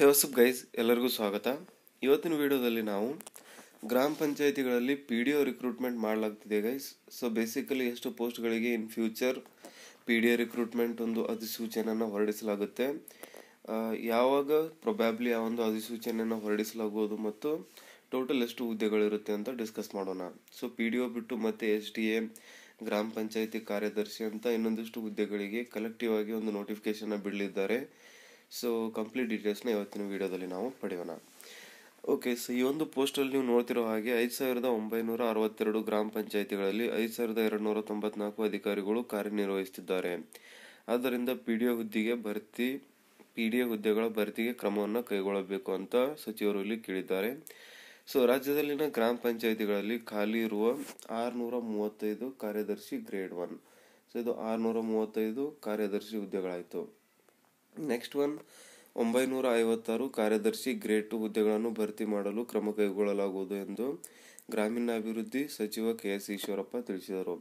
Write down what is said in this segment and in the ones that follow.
ಹೇವಸಪ್ guys ಎಲ್ಲರಿಗೂ ಸ್ವಾಗತ ಇವತ್ತಿನ ವಿಡಿಯೋದಲ್ಲಿ ನಾವು ಗ್ರಾಮ ಪಂಚಾಯಿತಿಗಳಲ್ಲಿ ಪಿ ಡಿ ಒ ರಿಕ್ರೂಟ್ಮೆಂಟ್ ಮಾಡಲಾಗ್ತಿದೆ ಗೈಸ್ ಸೊ ಬೇಸಿಕಲಿ ಎಷ್ಟು ಪೋಸ್ಟ್ಗಳಿಗೆ in future P D O recruitment ಒಂದು ಅಧಿಸೂಚನೆಯನ್ನು ಹೊರಡಿಸಲಾಗುತ್ತೆ ಯಾವಾಗ ಪ್ರೊಬ್ಯಾಬ್ಲಿ ಆ ಒಂದು ಅಧಿಸೂಚನೆಯನ್ನು ಹೊರಡಿಸಲಾಗುವುದು ಮತ್ತು ಟೋಟಲ್ ಎಷ್ಟು ಹುದ್ದೆಗಳಿರುತ್ತೆ ಅಂತ ಡಿಸ್ಕಸ್ ಮಾಡೋಣ ಸೊ ಪಿ ಡಿ ಒ ಬಿಟ್ಟು ಮತ್ತೆ ಎಸ್ ಟಿ ಎ ಗ್ರಾಮ ಪಂಚಾಯಿತಿ ಕಾರ್ಯದರ್ಶಿ ಅಂತ ಇನ್ನೊಂದಿಷ್ಟು ಹುದ್ದೆಗಳಿಗೆ ಕಲೆಕ್ಟಿವ್ ಆಗಿ ಒಂದು ನೋಟಿಫಿಕೇಶನ್ನ ಬಿಡಲಿದ್ದಾರೆ ಸೊ ಕಂಪ್ಲೀಟ್ ಡೀಟೇಲ್ಸ್ನ ಇವತ್ತಿನ ವೀಡಿಯೋದಲ್ಲಿ ನಾವು ಪಡೆಯೋಣ ಓಕೆ ಸೊ ಈ ಒಂದು ಪೋಸ್ಟಲ್ಲಿ ನೀವು ನೋಡ್ತಿರೋ ಹಾಗೆ ಐದು ಸಾವಿರದ ಒಂಬೈನೂರ ಅರವತ್ತೆರಡು ಗ್ರಾಮ ಪಂಚಾಯಿತಿಗಳಲ್ಲಿ ಐದು ಸಾವಿರದ ಎರಡು ತೊಂಬತ್ನಾಲ್ಕು ಅಧಿಕಾರಿಗಳು ಕಾರ್ಯನಿರ್ವಹಿಸುತ್ತಿದ್ದಾರೆ ಆದ್ದರಿಂದ ಪಿ ಡಿ ಒ ಹುದ್ದೆಗೆ ಭರ್ತಿ ಪಿ ಡಿ ಎ ಹುದ್ದೆಗಳ ಭರ್ತಿಗೆ ಕ್ರಮವನ್ನು ಕೈಗೊಳ್ಳಬೇಕು ಅಂತ ಸಚಿವರು ಇಲ್ಲಿ ಕೇಳಿದ್ದಾರೆ ಸೊ ರಾಜ್ಯದಲ್ಲಿನ ಗ್ರಾಮ ಪಂಚಾಯಿತಿಗಳಲ್ಲಿ ಖಾಲಿ ಇರುವ ಆರುನೂರ ಮೂವತ್ತೈದು ಕಾರ್ಯದರ್ಶಿ ಗ್ರೇಡ್ ಒನ್ ಸೊ ಇದು ಆರುನೂರ ಮೂವತ್ತೈದು ಕಾರ್ಯದರ್ಶಿ ಹುದ್ದೆಗಳಾಯಿತು ನೆಕ್ಸ್ಟ್ ಒನ್ ಒಂಬೈನೂರ ಐವತ್ತಾರು ಕಾರ್ಯದರ್ಶಿ ಗ್ರೇಡ್ ಟು ಹುದ್ದೆಗಳನ್ನು ಭರ್ತಿ ಮಾಡಲು ಕ್ರಮ ಕೈಗೊಳ್ಳಲಾಗುವುದು ಎಂದು ಗ್ರಾಮೀಣಾಭಿವೃದ್ಧಿ ಸಚಿವ ಕೆ ಎಸ್ ಈಶ್ವರಪ್ಪ ತಿಳಿಸಿದರು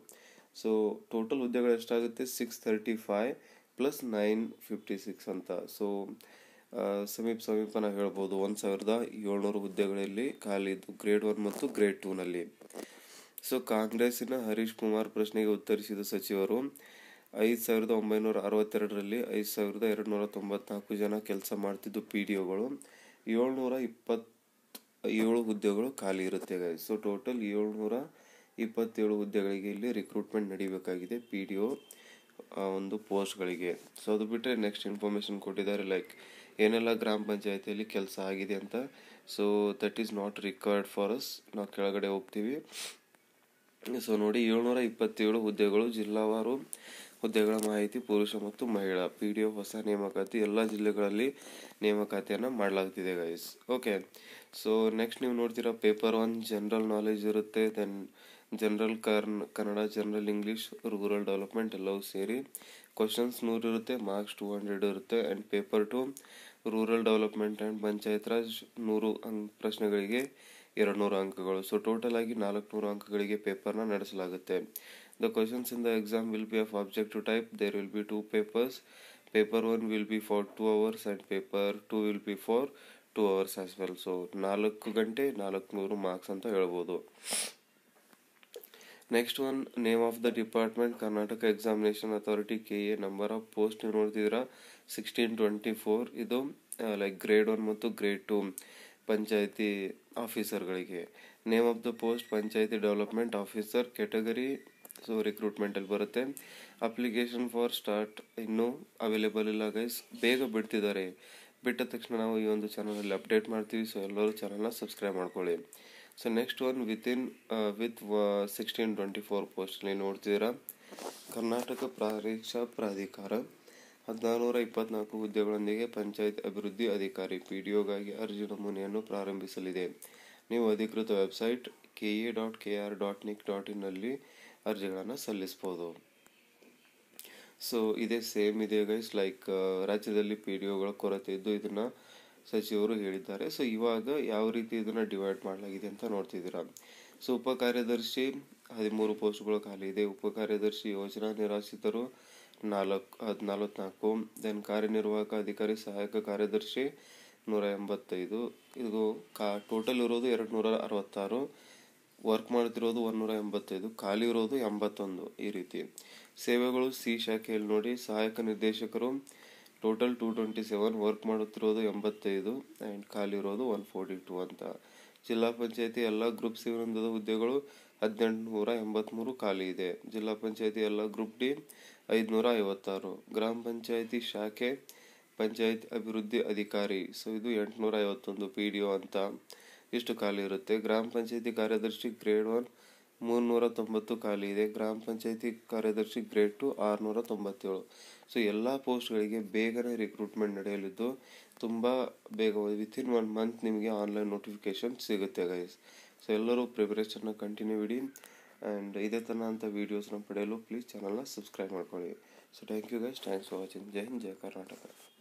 ಸೊ ಟೋಟಲ್ ಹುದ್ದೆಗಳು ಎಷ್ಟಾಗುತ್ತೆ six thirty five plus nine fifty six ಅಂತ ಸೊ ಸಮೀಪ ಸಮೀಪ ನಾವು ಹೇಳ್ಬೋದು ಒಂದು ಸಾವಿರದ ಏಳ್ನೂರು ಹುದ್ದೆಗಳಲ್ಲಿ ಖಾಲಿ ಇದ್ದು ಗ್ರೇಡ್ ಒನ್ ಮತ್ತು ಗ್ರೇಡ್ ಟೂನಲ್ಲಿ ಸೊ ಕಾಂಗ್ರೆಸ್ಸಿನ ಹರೀಶ್ ಕುಮಾರ್ ಪ್ರಶ್ನೆಗೆ ಉತ್ತರಿಸಿದ ಸಚಿವರು ಐದು ಸಾವಿರದ ಒಂಬೈನೂರ ಅರವತ್ತೆರಡರಲ್ಲಿ ಐದು ಸಾವಿರದ ಎರಡು ನೂರ ತೊಂಬತ್ನಾಲ್ಕು ಜನ ಕೆಲಸ ಮಾಡ್ತಿದ್ದು ಪಿ ಡಿ ಒಗಳು ಏಳ್ನೂರ ಇಪ್ಪತ್ತು ಏಳು ಹುದ್ದೆಗಳು ಖಾಲಿ ಇರುತ್ತೆ ಸೊ ಟೋಟಲ್ ಏಳ್ನೂರ ಇಪ್ಪತ್ತೇಳು ಹುದ್ದೆಗಳಿಗೆ ಇಲ್ಲಿ ರಿಕ್ರೂಟ್ಮೆಂಟ್ ನಡೀಬೇಕಾಗಿದೆ ಪಿ ಡಿ ಒ ಒಂದು ಪೋಸ್ಟ್ಗಳಿಗೆ ಸೊ ಅದು ಬಿಟ್ಟರೆ ನೆಕ್ಸ್ಟ್ ಇನ್ಫಾರ್ಮೇಷನ್ ಕೊಟ್ಟಿದ್ದಾರೆ ಲೈಕ್ ಏನೆಲ್ಲ ಗ್ರಾಮ ಪಂಚಾಯತಿಯಲ್ಲಿ ಕೆಲಸ ಆಗಿದೆ ಅಂತ so that is not required for us ನಾವು ಕೆಳಗಡೆ ಹೋಗ್ತೀವಿ ಸೊ ನೋಡಿ ಏಳ್ನೂರ ಇಪ್ಪತ್ತೇಳು ಹುದ್ದೆಗಳು ಜಿಲ್ಲಾವಾರು ಹುದ್ದೆಗಳ ಮಾಹಿತಿ ಪುರುಷ ಮತ್ತು ಮಹಿಳಾ ಪಿ ಡಿ ಎಫ್ ಹೊಸ ನೇಮಕಾತಿ ಎಲ್ಲ ಜಿಲ್ಲೆಗಳಲ್ಲಿ ನೇಮಕಾತಿಯನ್ನು ಮಾಡಲಾಗ್ತಿದೆ ಗೈಸ್ ಓಕೆ ಸೊ ನೆಕ್ಸ್ಟ್ ನೀವು ನೋಡ್ತೀರಾ ಪೇಪರ್ ಒನ್ ಜನರಲ್ ನಾಲೆಜ್ ಇರುತ್ತೆ ದೆನ್ ಜನರಲ್ ಕರ್ನ್ Kannada general English rural development ಎಲ್ಲವೂ ಸೇರಿ ಕ್ವಶನ್ಸ್ ನೂರು ಇರುತ್ತೆ ಮಾರ್ಕ್ಸ್ ಟೂ ಹಂಡ್ರೆಡ್ ಇರುತ್ತೆ and paper two rural development and Panchayat Raj ನೂರು ಅಂಕ್ ಪ್ರಶ್ನೆಗಳಿಗೆ ಎರಡು ನೂರು ಅಂಕಗಳು ಸೊ ಟೋಟಲ್ ಆಗಿ ನಾಲ್ಕು ನೂರು ಅಂಕಗಳಿಗೆ ಪೇಪರ್ನ ನಡೆಸಲಾಗುತ್ತೆ The questions in the exam will be of objective type. There will be two papers. Paper 1 will be for 2 hours and paper 2 will be for 2 hours as well. So, ನಾಲ್ಕು ಗಂಟೆ ನಾಲ್ಕುನೂರು marks ಅಂತ ಹೇಳ್ಬೋದು next one name of the department Karnataka examination authority K A number of post ನೀವು ನೋಡ್ತಿದ್ದೀರಾ sixteen twenty four ಇದು like grade one ಮತ್ತು grade two panchayat ಆಫೀಸರ್ಗಳಿಗೆ name of the post panchayat development officer category so ರಿಕ್ರೂಟ್ಮೆಂಟಲ್ಲಿ ಬರುತ್ತೆ ಅಪ್ಲಿಕೇಶನ್ ಫಾರ್ ಸ್ಟಾರ್ಟ್ ಇನ್ನೂ available ಇಲ್ಲ guys ಬೇಗ ಬಿಡ್ತಿದ್ದಾರೆ ಬಿಟ್ಟ ತಕ್ಷಣ ನಾವು ಈ ಒಂದು ಚಾನಲಲ್ಲಿ ಅಪ್ಡೇಟ್ ಮಾಡ್ತೀವಿ ಸೊ ಎಲ್ಲರೂ ಚಾನಲ್ನ ಸಬ್ಸ್ಕ್ರೈಬ್ ಮಾಡ್ಕೊಳ್ಳಿ so next one within with sixteen twenty four ಪೋಸ್ಟಲ್ಲಿ ನೋಡ್ತೀರಾ ಕರ್ನಾಟಕ ಪರೀಕ್ಷಾ ಪ್ರಾಧಿಕಾರ ಹದಿನಾರುನೂರ ಇಪ್ಪತ್ನಾಲ್ಕು ಹುದ್ದೆಗಳೊಂದಿಗೆ ಪಂಚಾಯತ್ ಅಭಿವೃದ್ಧಿ ಅಧಿಕಾರಿ ಪಿ ಡಿ ಒಗಾಗಿ ಅರ್ಜಿ ನಮೂನೆಯನ್ನು ಪ್ರಾರಂಭಿಸಲಿದೆ ನೀವು ಅಧಿಕೃತ website K A dot K R dot nic dot ಇನ್ನಲ್ಲಿ ಅರ್ಜಿಗಳನ್ನು ಸಲ್ಲಿಸ್ಬೋದು ಸೊ ಇದೇ ಸೇಮ್ ಇದೆ ಗೈಸ್ ಲೈಕ್ ರಾಜ್ಯದಲ್ಲಿ ಪಿ ಡಿ ಒಗಳ ಕೊರತೆ ಇದ್ದು ಇದನ್ನು ಸಚಿವರು ಹೇಳಿದ್ದಾರೆ ಸೊ ಇವಾಗ ಯಾವ ರೀತಿ ಇದನ್ನು ಡಿವೈಡ್ ಮಾಡಲಾಗಿದೆ ಅಂತ ನೋಡ್ತಿದ್ದೀರಾ ಸೊ ಉಪ ಕಾರ್ಯದರ್ಶಿ ಹದಿಮೂರು ಪೋಸ್ಟ್ಗಳು ಖಾಲಿ ಇದೆ ಉಪ ಕಾರ್ಯದರ್ಶಿ ಯೋಜನಾ ನಿರಾಶ್ರಿತರು ನಾಲ್ಕು ಹದಿನಾಲ್ಕು ನಲವತ್ನಾಲ್ಕು ದೆನ್ ಕಾರ್ಯನಿರ್ವಾಹಕ ಅಧಿಕಾರಿ ಸಹಾಯಕ ಕಾರ್ಯದರ್ಶಿ ನೂರ ಎಂಬತ್ತೈದು ಇದು ಕಾ ಟೋಟಲ್ ಇರೋದು ಎರಡು ನೂರ ಅರವತ್ತಾರು ವರ್ಕ್ ಮಾಡ್ತಿರೋದು ಒಂದೂರ ಎಂಬತ್ತೈದು ಖಾಲಿ ಇರೋದು ಎಂಬತ್ತೊಂದು ಈ ರೀತಿ ಸೇವೆಗಳು ಸಿ ಶಾಖೆಯಲ್ಲಿ ನೋಡಿ ಸಹಾಯಕ ನಿರ್ದೇಶಕರು total two twenty seven work ಮಾಡುತ್ತಿರೋದು ಎಂಬತ್ತೈದು ಆ್ಯಂಡ್ ಖಾಲಿ ಇರೋದು ಒನ್ ಫೋರ್ಟಿ ಟೂ ಅಂತ ಜಿಲ್ಲಾ ಪಂಚಾಯತಿ ಎಲ್ಲ ಗ್ರೂಪ್ ಸಿ ವೃಂದದ ಹುದ್ದೆಗಳು ಹದಿನೆಂಟುನೂರ ಎಂಬತ್ತ್ಮೂರು ಖಾಲಿ ಇದೆ ಜಿಲ್ಲಾ ಪಂಚಾಯತಿ ಎಲ್ಲ ಗ್ರೂಪ್ ಡಿ ಐದುನೂರ ಐವತ್ತಾರು ಗ್ರಾಮ ಪಂಚಾಯತಿ ಶಾಖೆ ಪಂಚಾಯತ್ ಅಭಿವೃದ್ಧಿ ಅಧಿಕಾರಿ ಸೊ ಇದು ಎಂಟುನೂರ ಐವತ್ತೊಂದು ಪಿ ಡಿ ಒ ಅಂತ ಇಷ್ಟು ಖಾಲಿ ಇರುತ್ತೆ ಗ್ರಾಮ ಪಂಚಾಯಿತಿ ಕಾರ್ಯದರ್ಶಿ ಗ್ರೇಡ್ ಒನ್ ಮುನ್ನೂರ ತೊಂಬತ್ತು ಖಾಲಿ ಇದೆ ಗ್ರಾಮ ಪಂಚಾಯಿತಿ ಕಾರ್ಯದರ್ಶಿ ಗ್ರೇಡ್ ಟು ಆರುನೂರ ತೊಂಬತ್ತೇಳು ಸೊ ಎಲ್ಲ ಪೋಸ್ಟ್ಗಳಿಗೆ ಬೇಗನೆ ರಿಕ್ರೂಟ್ಮೆಂಟ್ ನಡೆಯಲಿದ್ದು ತುಂಬ ಬೇಗ ವಿತಿನ್ ಒನ್ ಮಂತ್ ನಿಮಗೆ ಆನ್ಲೈನ್ ನೋಟಿಫಿಕೇಷನ್ ಸಿಗುತ್ತೆ ಗೈಸ್ ಸೊ ಎಲ್ಲರೂ ಪ್ರಿಪರೇಷನ್ನ ಕಂಟಿನ್ಯೂ ಇಡಿ ಆ್ಯಂಡ್ ಇದೇ ಥರ ಅಂಥ ವೀಡಿಯೋಸ್ನ ಪಡೆಯಲು ಪ್ಲೀಸ್ ಚಾನಲ್ನ ಸಬ್ಸ್ಕ್ರೈಬ್ ಮಾಡ್ಕೊಳ್ಳಿ so thank you guys thanks for watching Jai Hind Jaya Karnataka